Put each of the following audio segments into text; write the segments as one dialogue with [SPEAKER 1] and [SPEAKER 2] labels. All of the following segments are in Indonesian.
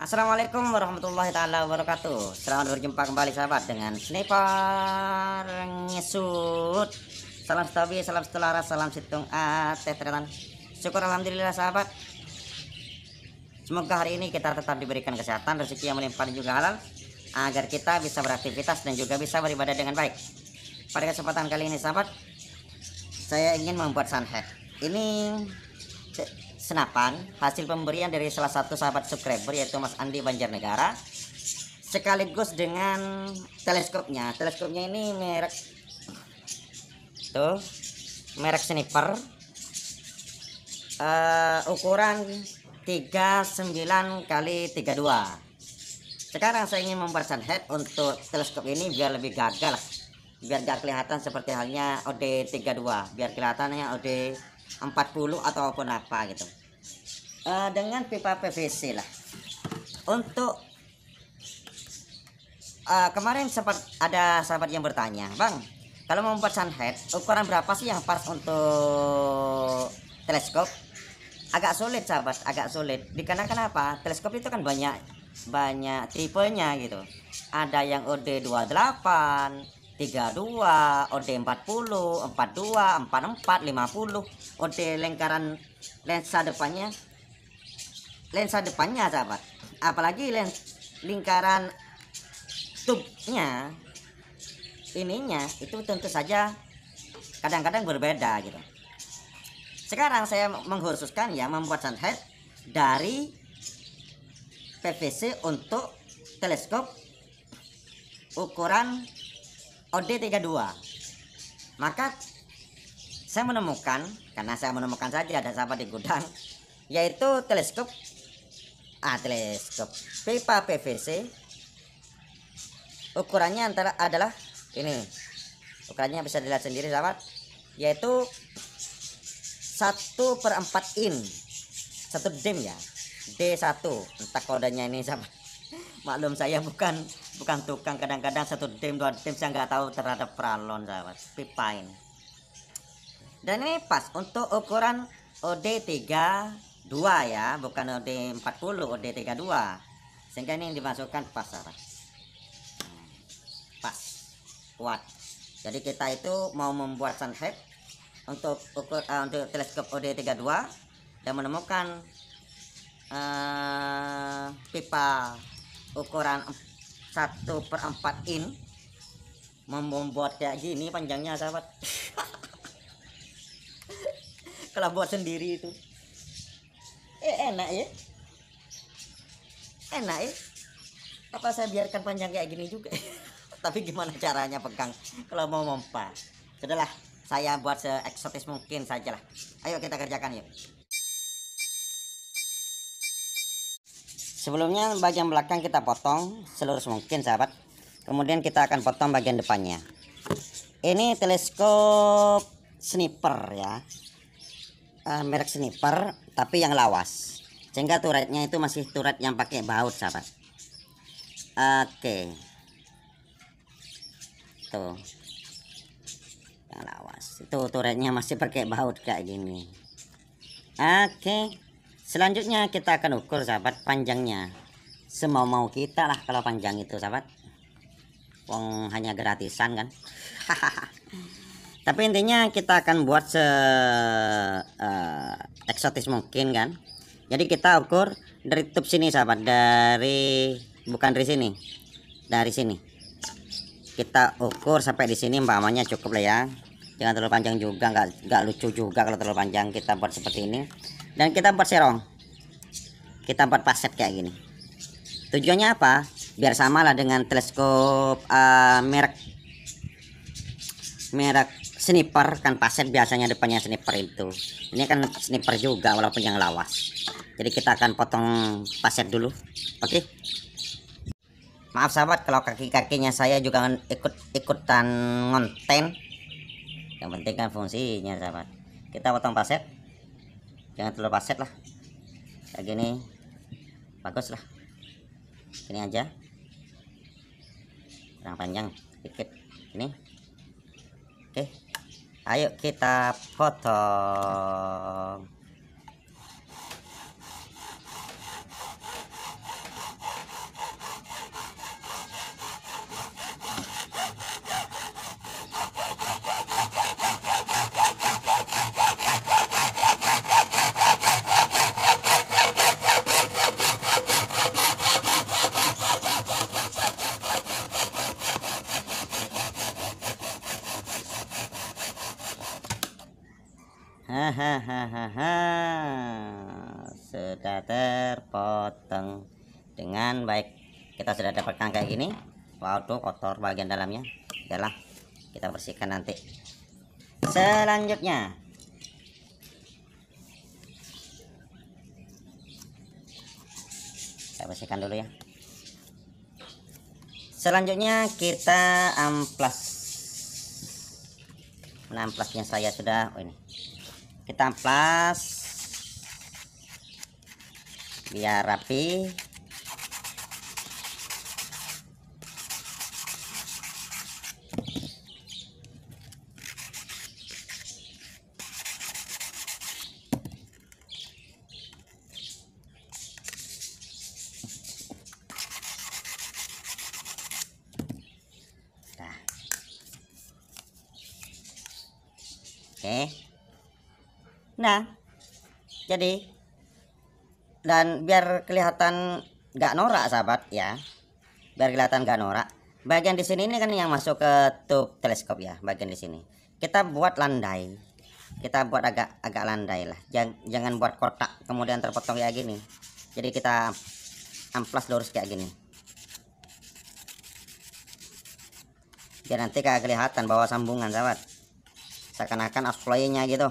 [SPEAKER 1] Assalamualaikum warahmatullahi taala wabarakatuh. Selamat berjumpa kembali sahabat dengan Sniper Ngesut. Salam stabil, salam setelara, salam situng ateteran. Syukur alhamdulillah sahabat. Semoga hari ini kita tetap diberikan kesehatan, rezeki yang melimpah juga halal agar kita bisa beraktivitas dan juga bisa beribadah dengan baik. Pada kesempatan kali ini sahabat, saya ingin membuat sunhead. Ini senapan hasil pemberian dari salah satu sahabat subscriber yaitu Mas Andi Banjarnegara sekaligus dengan teleskopnya teleskopnya ini merek tuh merek sniper uh, ukuran 39 kali 32 sekarang saya ingin mempersan head untuk teleskop ini biar lebih gagal biar gak kelihatan seperti halnya OD32 biar kelihatannya OD 40 ataupun apa gitu uh, dengan pipa PVC lah untuk uh, kemarin sempat ada sahabat yang bertanya Bang kalau mau membuat sunhead ukuran berapa sih yang pas untuk teleskop agak sulit sahabat agak sulit dikarenakan apa teleskop itu kan banyak banyak tipenya gitu ada yang OD28 32 OD 40 42 44 50 OD lingkaran lensa depannya lensa depannya sahabat apalagi lens lingkaran tubnya ininya itu tentu saja kadang-kadang berbeda gitu sekarang saya mengkhususkan ya membuat sunhead dari PVC untuk teleskop ukuran OD32 maka saya menemukan karena saya menemukan saja ada sahabat di gudang yaitu teleskop Ah, teleskop. Pipa PVC ukurannya antara adalah ini. Ukurannya bisa dilihat sendiri sahabat, yaitu 1 per 4 in 1 dim ya D1 entah kodenya ini sahabat maklum saya bukan bukan tukang kadang-kadang satu dim dua dim saya nggak tahu terhadap pralon sahabat pipain dan ini pas untuk ukuran OD3 dua ya bukan OD 40 OD 32 sehingga ini dimasukkan pas pasar hmm, pas kuat jadi kita itu mau membuat sunset untuk ukur uh, untuk teleskop OD 32 dan menemukan uh, pipa ukuran 1 per 4 in membuat kayak gini panjangnya sahabat kalau buat sendiri itu eh enak ya enak ya apa saya biarkan panjang kayak gini juga tapi gimana caranya pegang kalau mau mompa sudahlah saya buat se eksotis mungkin sajalah ayo kita kerjakan yuk sebelumnya bagian belakang kita potong selurus mungkin sahabat kemudian kita akan potong bagian depannya ini teleskop sniper ya uh, merek sniper tapi yang lawas sehingga turretnya itu masih turret yang pakai baut sahabat oke tuh yang lawas itu turretnya masih pakai baut kayak gini oke selanjutnya kita akan ukur sahabat panjangnya semau mau kita lah kalau panjang itu sahabat wong hanya gratisan kan tapi intinya kita akan buat se uh, eksotis mungkin kan jadi kita ukur dari tube sini sahabat dari bukan dari sini dari sini kita ukur sampai di sini umpamanya cukup lah ya jangan terlalu panjang juga nggak nggak lucu juga kalau terlalu panjang kita buat seperti ini dan kita buat serong kita buat paset kayak gini tujuannya apa biar samalah dengan teleskop uh, merek merek sniper kan pasir biasanya depannya sniper itu ini kan sniper juga walaupun yang lawas jadi kita akan potong pasir dulu oke okay? maaf sahabat kalau kaki-kakinya saya juga ikut-ikutan ngonten yang penting kan fungsinya sahabat kita potong pasir jangan terlalu pasir lah kayak gini bagus lah ini aja kurang panjang sedikit ini oke okay ayo kita potong Hahaha. Sudah terpotong dengan baik. Kita sudah dapatkan kayak gini. Waduh, kotor bagian dalamnya. Biarlah kita bersihkan nanti. Selanjutnya Saya bersihkan dulu ya. Selanjutnya kita amplas. Nah, amplasnya saya sudah oh ini kita amplas biar rapi Oke. Okay. Nah, jadi dan biar kelihatan gak norak sahabat ya, biar kelihatan gak norak. Bagian di sini ini kan yang masuk ke tube teleskop ya, bagian di sini. Kita buat landai, kita buat agak agak landai lah. Jangan, jangan buat kotak kemudian terpotong kayak gini. Jadi kita amplas lurus kayak gini. biar nanti kayak kelihatan bawa sambungan sahabat seakan-akan asplay gitu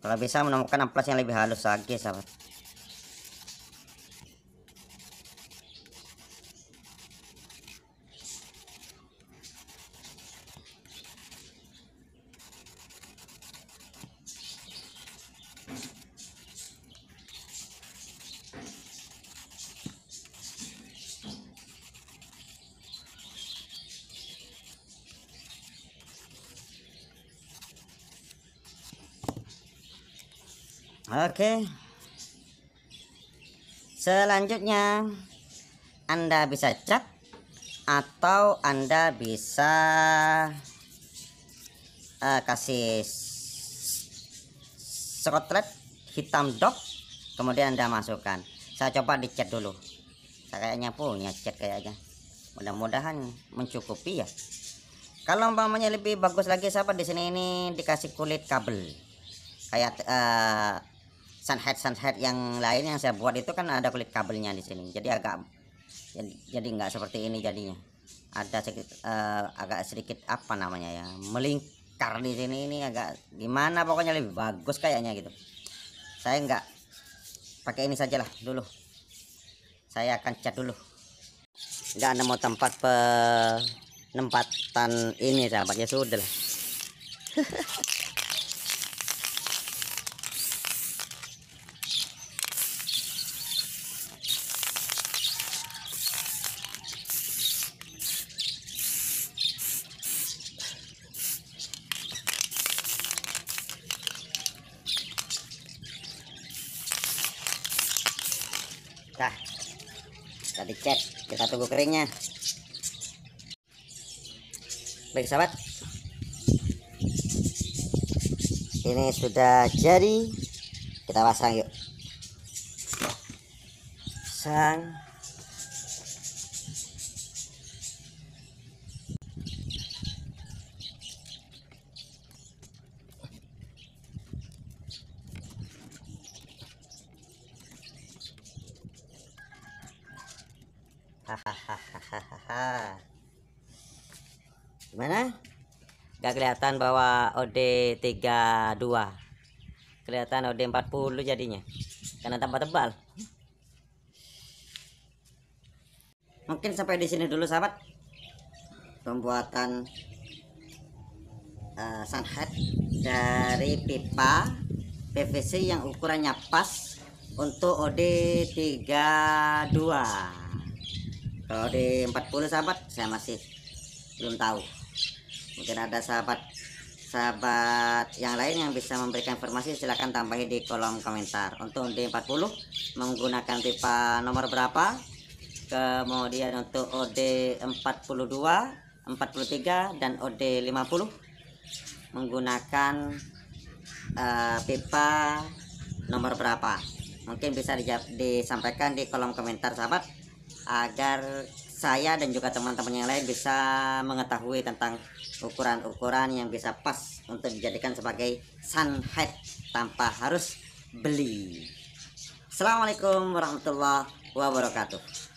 [SPEAKER 1] kalau bisa menemukan amplas yang lebih halus lagi sahabat Oke. Selanjutnya Anda bisa cat atau Anda bisa uh, kasih scotlet hitam dok kemudian Anda masukkan. Saya coba dicat dulu. Saya kayaknya punya cat kayaknya. Mudah-mudahan mencukupi ya. Kalau umpamanya lebih bagus lagi sahabat di sini ini dikasih kulit kabel kayak uh, sunhead sunhead yang lain yang saya buat itu kan ada kulit kabelnya di sini jadi agak jadi nggak seperti ini jadinya ada sedikit uh, eh, agak sedikit apa namanya ya melingkar di sini ini agak gimana pokoknya lebih bagus kayaknya gitu saya nggak pakai ini sajalah dulu saya akan cat dulu nggak ada mau tempat penempatan ini sahabatnya sudah kita kita dicet kita tunggu keringnya baik sahabat ini sudah jadi kita pasang yuk pasang gimana gak kelihatan bahwa OD32 kelihatan OD40 jadinya karena tambah tebal mungkin sampai di sini dulu sahabat pembuatan uh, dari pipa PVC yang ukurannya pas untuk OD32 kalau di 40 sahabat saya masih belum tahu mungkin ada sahabat sahabat yang lain yang bisa memberikan informasi silahkan tambahin di kolom komentar untuk di 40 menggunakan pipa nomor berapa kemudian untuk OD 42 43 dan OD 50 menggunakan uh, pipa nomor berapa mungkin bisa disampaikan di kolom komentar sahabat agar saya dan juga teman-teman yang lain bisa mengetahui tentang ukuran-ukuran yang bisa pas untuk dijadikan sebagai sun head tanpa harus beli Assalamualaikum warahmatullahi wabarakatuh